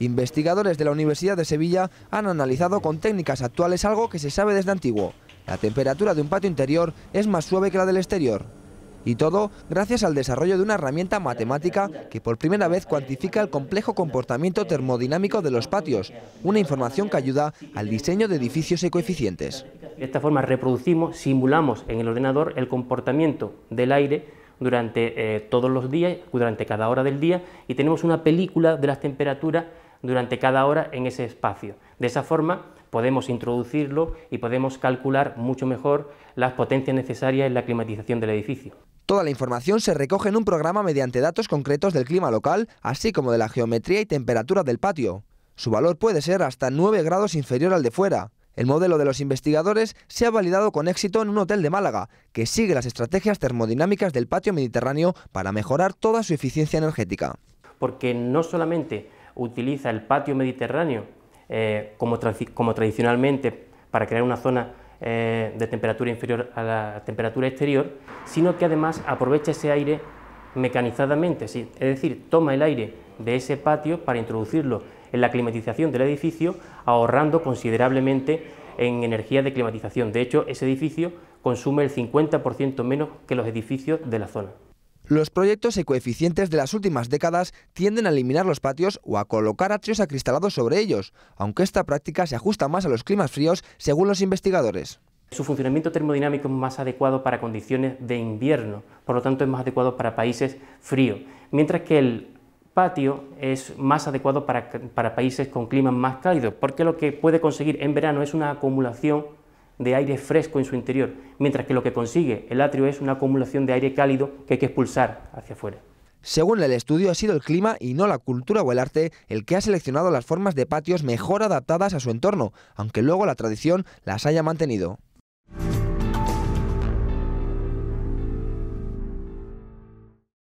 Investigadores de la Universidad de Sevilla han analizado con técnicas actuales algo que se sabe desde antiguo. La temperatura de un patio interior es más suave que la del exterior. Y todo gracias al desarrollo de una herramienta matemática que por primera vez cuantifica el complejo comportamiento termodinámico de los patios, una información que ayuda al diseño de edificios ecoeficientes. De esta forma reproducimos, simulamos en el ordenador el comportamiento del aire durante eh, todos los días, durante cada hora del día, y tenemos una película de las temperaturas durante cada hora en ese espacio. De esa forma podemos introducirlo y podemos calcular mucho mejor las potencias necesarias en la climatización del edificio. Toda la información se recoge en un programa mediante datos concretos del clima local, así como de la geometría y temperatura del patio. Su valor puede ser hasta 9 grados inferior al de fuera. El modelo de los investigadores se ha validado con éxito en un hotel de Málaga, que sigue las estrategias termodinámicas del patio mediterráneo para mejorar toda su eficiencia energética. Porque no solamente utiliza el patio mediterráneo eh, como, tradicionalmente para crear una zona eh, de temperatura inferior a la temperatura exterior, sino que además aprovecha ese aire mecanizadamente, es decir, toma el aire de ese patio para introducirlo en la climatización del edificio, ahorrando considerablemente en energía de climatización. De hecho, ese edificio consume el 50% menos que los edificios de la zona. Los proyectos ecoeficientes de las últimas décadas tienden a eliminar los patios o a colocar atrios acristalados sobre ellos, aunque esta práctica se ajusta más a los climas fríos, según los investigadores. Su funcionamiento termodinámico es más adecuado para condiciones de invierno, por lo tanto es más adecuado para países fríos, mientras que el patio es más adecuado para, para países con climas más cálidos, porque lo que puede conseguir en verano es una acumulación de aire fresco en su interior, mientras que lo que consigue el atrio es una acumulación de aire cálido que hay que expulsar hacia afuera. Según el estudio, ha sido el clima y no la cultura o el arte el que ha seleccionado las formas de patios mejor adaptadas a su entorno, aunque luego la tradición las haya mantenido.